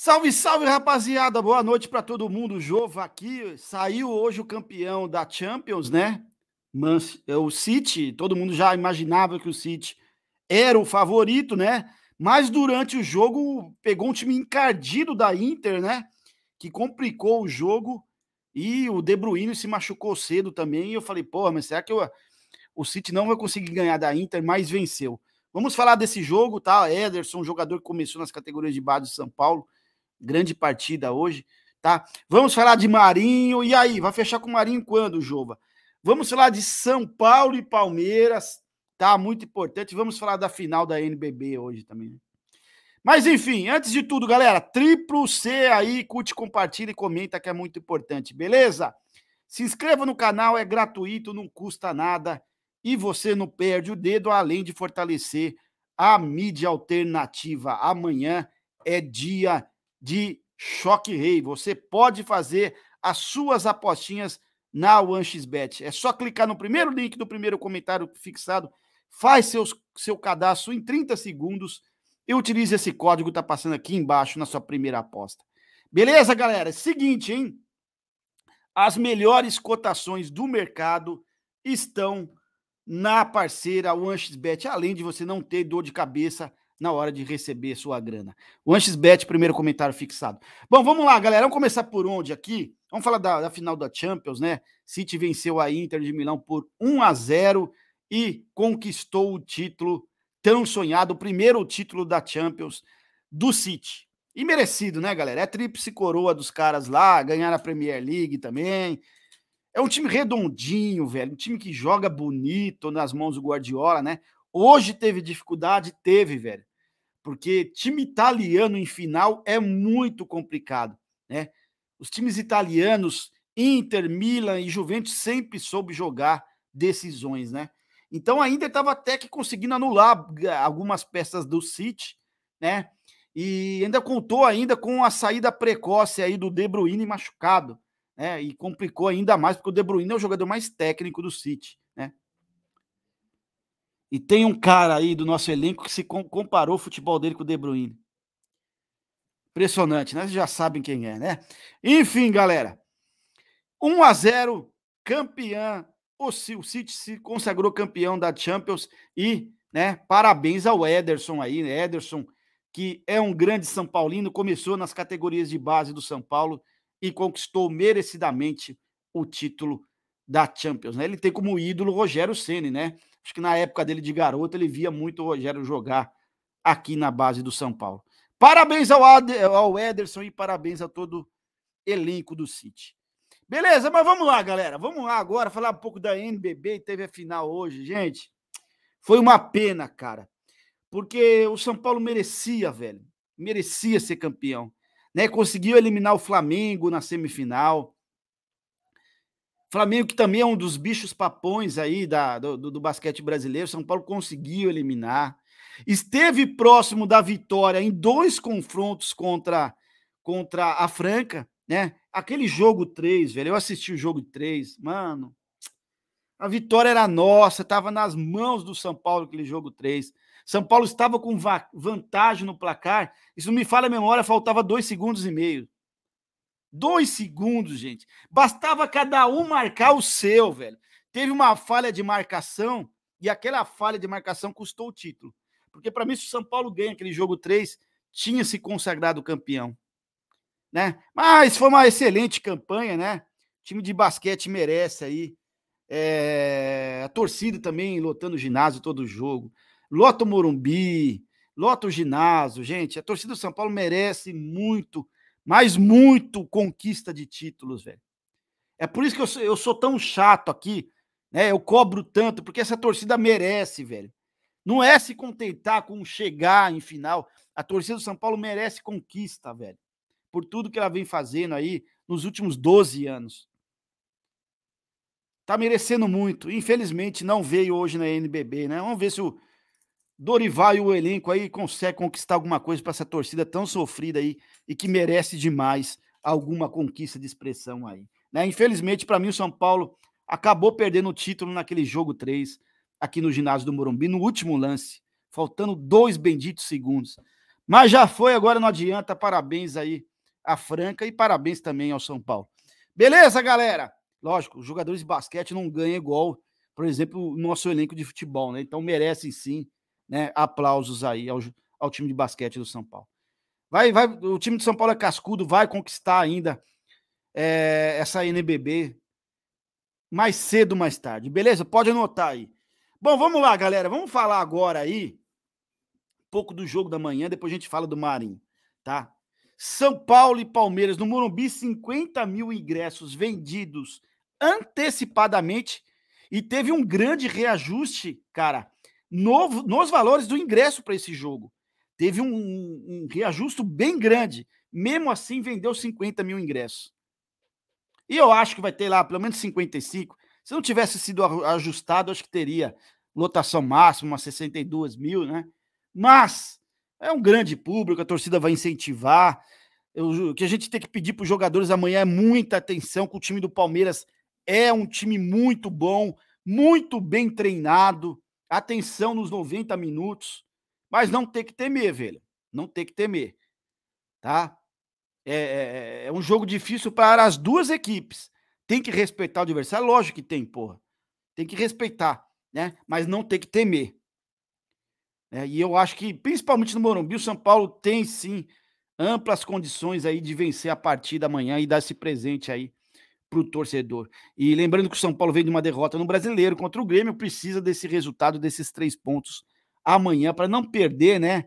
Salve, salve, rapaziada! Boa noite para todo mundo. Jova aqui. Saiu hoje o campeão da Champions, né? É o City. Todo mundo já imaginava que o City era o favorito, né? Mas durante o jogo pegou um time encardido da Inter, né? Que complicou o jogo. E o De Bruyne se machucou cedo também. E eu falei, porra, mas será que eu... o City não vai conseguir ganhar da Inter? Mas venceu. Vamos falar desse jogo, tá? Ederson, jogador que começou nas categorias de base de São Paulo Grande partida hoje, tá? Vamos falar de Marinho. E aí, vai fechar com Marinho quando, Jova? Vamos falar de São Paulo e Palmeiras, tá? Muito importante. Vamos falar da final da NBB hoje também. Né? Mas enfim, antes de tudo, galera, triplo C aí, curte, compartilha e comenta que é muito importante, beleza? Se inscreva no canal, é gratuito, não custa nada e você não perde o dedo, além de fortalecer a mídia alternativa. Amanhã é dia de Choque Rei. Você pode fazer as suas apostinhas na OneXBet. É só clicar no primeiro link do primeiro comentário fixado, faz seus, seu cadastro em 30 segundos e utilize esse código que está passando aqui embaixo na sua primeira aposta. Beleza, galera? É seguinte, hein? As melhores cotações do mercado estão na parceira OneXBet, além de você não ter dor de cabeça na hora de receber sua grana. O Bet primeiro comentário fixado. Bom, vamos lá, galera. Vamos começar por onde aqui? Vamos falar da, da, final da Champions, né? City venceu a Inter de Milão por 1 a 0 e conquistou o título tão sonhado, o primeiro título da Champions do City. E merecido, né, galera? É tríplice coroa dos caras lá, ganhar a Premier League também. É um time redondinho, velho. Um time que joga bonito nas mãos do Guardiola, né? Hoje teve dificuldade? Teve, velho porque time italiano em final é muito complicado, né? Os times italianos, Inter, Milan e Juventus sempre soube jogar decisões, né? Então ainda estava até que conseguindo anular algumas peças do City, né? E ainda contou ainda com a saída precoce aí do De Bruyne machucado, né? E complicou ainda mais porque o De Bruyne é o jogador mais técnico do City. E tem um cara aí do nosso elenco que se comparou o futebol dele com o De Bruyne. Impressionante, né? Vocês já sabem quem é, né? Enfim, galera. 1 a 0 campeã. O City se consagrou campeão da Champions e, né, parabéns ao Ederson aí, né? Ederson, que é um grande São Paulino, começou nas categorias de base do São Paulo e conquistou merecidamente o título da Champions, né? Ele tem como ídolo Rogério Ceni, né? Acho que na época dele de garoto ele via muito o Rogério jogar aqui na base do São Paulo. Parabéns ao, Ad, ao Ederson e parabéns a todo elenco do City. Beleza, mas vamos lá, galera. Vamos lá agora falar um pouco da NBB. Teve a final hoje, gente. Foi uma pena, cara. Porque o São Paulo merecia, velho. Merecia ser campeão. Né? Conseguiu eliminar o Flamengo na semifinal. Flamengo, que também é um dos bichos papões aí da, do, do, basquete brasileiro, São Paulo conseguiu eliminar. Esteve próximo da vitória em dois confrontos contra, contra a Franca, né? Aquele jogo 3, velho, eu assisti o jogo 3, mano. A vitória era nossa, estava nas mãos do São Paulo aquele jogo 3. São Paulo estava com vantagem no placar. Isso me fala a memória, faltava dois segundos e meio. Dois segundos, gente. Bastava cada um marcar o seu, velho. Teve uma falha de marcação e aquela falha de marcação custou o título. Porque para mim, se o São Paulo ganha aquele jogo 3, tinha se consagrado campeão. Né? Mas foi uma excelente campanha, né? O time de basquete merece aí. É... A torcida também lotando o ginásio todo jogo. Lota o Morumbi, lota o ginásio, gente. A torcida do São Paulo merece muito mas muito conquista de títulos, velho. É por isso que eu sou, eu sou tão chato aqui, né? Eu cobro tanto, porque essa torcida merece, velho. Não é se contentar com chegar em final. A torcida do São Paulo merece conquista, velho. Por tudo que ela vem fazendo aí nos últimos 12 anos. Tá merecendo muito. Infelizmente não veio hoje na NBB, né? Vamos ver se o Dorival e o elenco aí consegue conquistar alguma coisa para essa torcida tão sofrida aí e que merece demais alguma conquista de expressão aí. Né? Infelizmente, para mim, o São Paulo acabou perdendo o título naquele jogo 3, aqui no ginásio do Morumbi, no último lance, faltando dois benditos segundos. Mas já foi, agora não adianta. Parabéns aí à Franca e parabéns também ao São Paulo. Beleza, galera? Lógico, os jogadores de basquete não ganham igual, por exemplo, o nosso elenco de futebol, né? Então merecem sim né? Aplausos aí ao, ao time de basquete do São Paulo. Vai, vai, o time de São Paulo é cascudo, vai conquistar ainda é, essa NBB mais cedo, mais tarde, beleza? Pode anotar aí. Bom, vamos lá, galera. Vamos falar agora aí um pouco do jogo da manhã, depois a gente fala do Marinho, tá? São Paulo e Palmeiras no Morumbi, 50 mil ingressos vendidos antecipadamente e teve um grande reajuste, cara, no, nos valores do ingresso para esse jogo. Teve um, um, reajuste bem grande. Mesmo assim, vendeu 50 mil ingressos. E eu acho que vai ter lá pelo menos 55. Se não tivesse sido ajustado, acho que teria lotação máxima, 62 mil, né? Mas é um grande público, a torcida vai incentivar. Eu, o que a gente tem que pedir para os jogadores amanhã é muita atenção, que o time do Palmeiras é um time muito bom, muito bem treinado atenção nos 90 minutos, mas não tem que temer, velho. Não tem que temer, tá? É, é, é, é um jogo difícil para as duas equipes. Tem que respeitar o adversário, lógico que tem, porra. Tem que respeitar, né? Mas não tem que temer. É, e eu acho que, principalmente no Morumbi, o São Paulo tem sim amplas condições aí de vencer a partida amanhã e dar esse presente aí para o torcedor. E lembrando que o São Paulo veio de uma derrota no brasileiro contra o Grêmio, precisa desse resultado, desses três pontos amanhã, para não perder, né?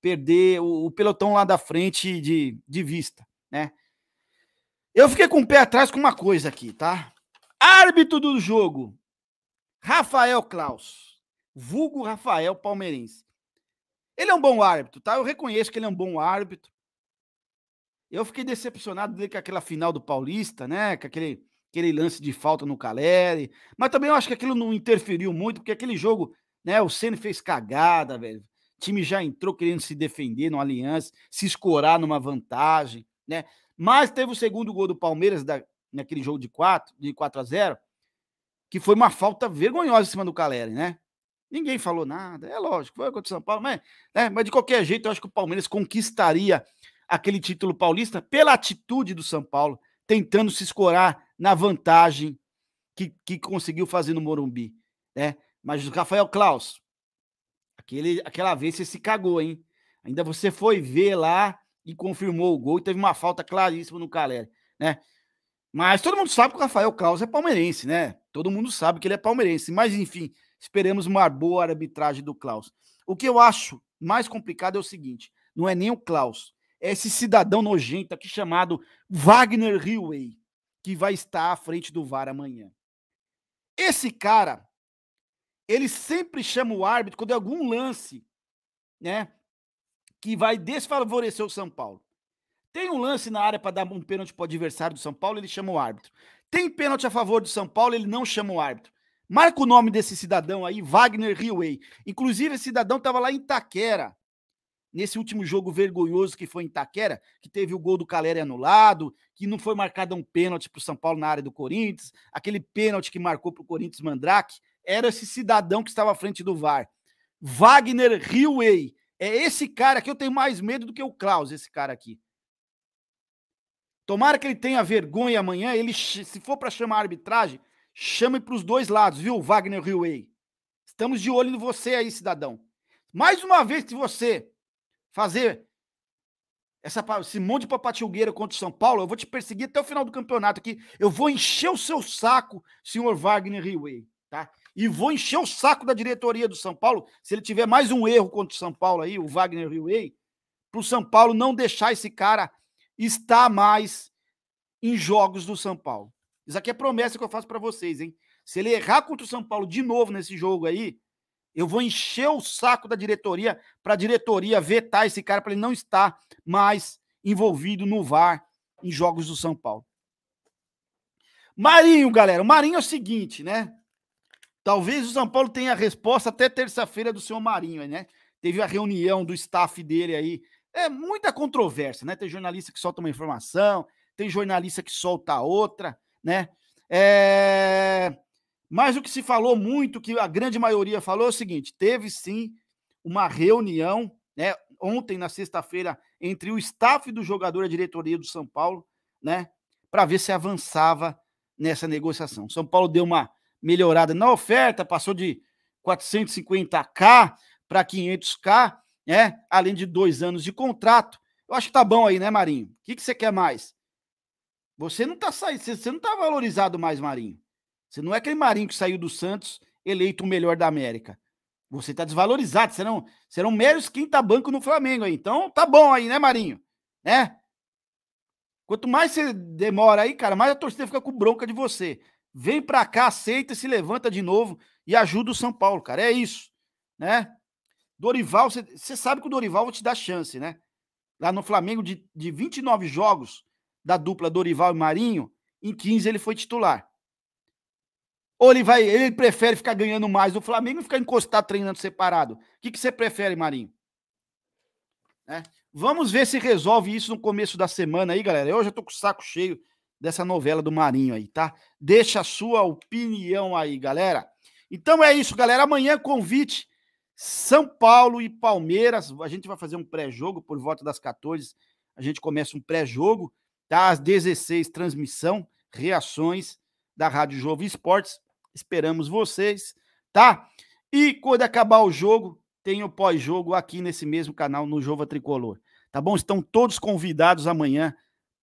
Perder o, o, pelotão lá da frente de, de vista, né? Eu fiquei com o pé atrás com uma coisa aqui, tá? Árbitro do jogo, Rafael Klaus, vulgo Rafael Palmeirense. Ele é um bom árbitro, tá? Eu reconheço que ele é um bom árbitro. Eu fiquei decepcionado com aquela final do Paulista, né? Com aquele, aquele lance de falta no Caleri. Mas também eu acho que aquilo não interferiu muito, porque aquele jogo, né? O Senna fez cagada, velho. O time já entrou querendo se defender no Aliança, se escorar numa vantagem, né? Mas teve o segundo gol do Palmeiras da, naquele jogo de 4, de 4 a 0 que foi uma falta vergonhosa em cima do Caleri, né? Ninguém falou nada, é lógico, foi contra o São Paulo, mas, né? mas de qualquer jeito eu acho que o Palmeiras conquistaria aquele título paulista pela atitude do São Paulo, tentando se escorar na vantagem que, que conseguiu fazer no Morumbi. Né? Mas o Rafael Klaus, aquele, aquela vez você se cagou, hein? Ainda você foi ver lá e confirmou o gol e teve uma falta claríssima no Caleri, né? Mas todo mundo sabe que o Rafael Klaus é palmeirense, né? Todo mundo sabe que ele é palmeirense. Mas, enfim, esperemos uma boa arbitragem do Klaus. O que eu acho mais complicado é o seguinte: não é nem o Klaus, esse cidadão nojento aqui chamado Wagner Hillway, que vai estar à frente do VAR amanhã. Esse cara, ele sempre chama o árbitro quando é algum lance, né, que vai desfavorecer o São Paulo. Tem um lance na área para dar um pênalti para o adversário do São Paulo, ele chama o árbitro. Tem pênalti a favor do São Paulo, ele não chama o árbitro. Marca o nome desse cidadão aí, Wagner Hillway. Inclusive, esse cidadão estava lá em Itaquera, nesse último jogo vergonhoso que foi em Itaquera, que teve o gol do Caleri anulado, que não foi marcado um pênalti para o São Paulo na área do Corinthians, aquele pênalti que marcou para o Corinthians Mandrake, era esse cidadão que estava à frente do VAR. Wagner Hillway. É esse cara que eu tenho mais medo do que o Klaus, esse cara aqui. Tomara que ele tenha vergonha amanhã. Ele, se for para chamar a arbitragem, chame para os dois lados, viu, Wagner Hillway? Estamos de olho em você aí, cidadão. Mais uma vez, se você fazer essa, esse monte de papatilgueira contra o São Paulo, eu vou te perseguir até o final do campeonato aqui. Eu vou encher o seu saco, senhor Wagner Riway, tá? E vou encher o saco da diretoria do São Paulo, se ele tiver mais um erro contra o São Paulo aí, o Wagner Riway, para o São Paulo não deixar esse cara estar mais em jogos do São Paulo. Isso aqui é promessa que eu faço para vocês, hein? Se ele errar contra o São Paulo de novo nesse jogo aí, eu vou encher o saco da diretoria para a diretoria vetar esse cara para ele não estar mais envolvido no VAR em jogos do São Paulo. Marinho, galera. O Marinho é o seguinte, né? Talvez o São Paulo tenha a resposta até terça-feira do seu Marinho, né? Teve a reunião do staff dele aí. É muita controvérsia, né? Tem jornalista que solta uma informação, tem jornalista que solta outra, né? É, mas o que se falou muito, que a grande maioria falou, é o seguinte: teve sim uma reunião, né, ontem, na sexta-feira, entre o staff do jogador e a diretoria do São Paulo, né, para ver se avançava nessa negociação. São Paulo deu uma melhorada na oferta, passou de 450k para 500k, né, além de dois anos de contrato. Eu acho que tá bom aí, né, Marinho? O que, que você quer mais? Você não tá saindo, você não tá valorizado mais, Marinho. Você não é aquele Marinho que saiu do Santos eleito o melhor da América. Você está desvalorizado. Serão, serão meros quinta banco no Flamengo aí. Então tá bom aí, né, Marinho? Né? Quanto mais você demora aí, cara, mais a torcida fica com bronca de você. Vem pra cá, aceita, se levanta de novo e ajuda o São Paulo, cara. É isso, né? Dorival, você sabe que o Dorival vai te dar chance, né? Lá no Flamengo, de, de 29 jogos da dupla Dorival e Marinho, em 15 ele foi titular. Ou ele vai, ele prefere ficar ganhando mais do Flamengo e ficar encostado treinando separado? O que, que você prefere, Marinho? É. Vamos ver se resolve isso no começo da semana aí, galera. Eu já tô com o saco cheio dessa novela do Marinho aí, tá? Deixa a sua opinião aí, galera. Então é isso, galera. Amanhã é convite São Paulo e Palmeiras. A gente vai fazer um pré-jogo por volta das 14. A gente começa um pré-jogo, tá? Às 16 transmissão, reações da Rádio Jovem Esportes Esperamos vocês, tá? E quando acabar o jogo, tem o pós-jogo aqui nesse mesmo canal, no Jova Tricolor. Tá bom? Estão todos convidados amanhã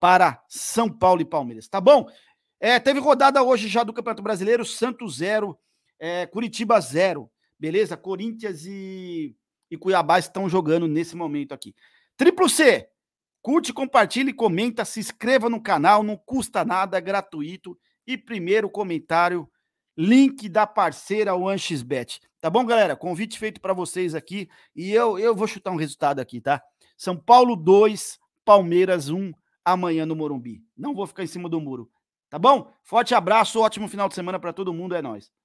para São Paulo e Palmeiras, tá bom? É, teve rodada hoje já do Campeonato Brasileiro, Santos 0, é, Curitiba 0, beleza? Corinthians e, e Cuiabá estão jogando nesse momento aqui. Triplo C, curte, compartilhe, comenta, se inscreva no canal, não custa nada, é gratuito. E primeiro comentário link da parceira One xbet Tá bom, galera? Convite feito para vocês aqui e eu, eu vou chutar um resultado aqui, tá? São Paulo 2, Palmeiras 1 um, amanhã no Morumbi. Não vou ficar em cima do muro. Tá bom? Forte abraço, ótimo final de semana para todo mundo, é nós.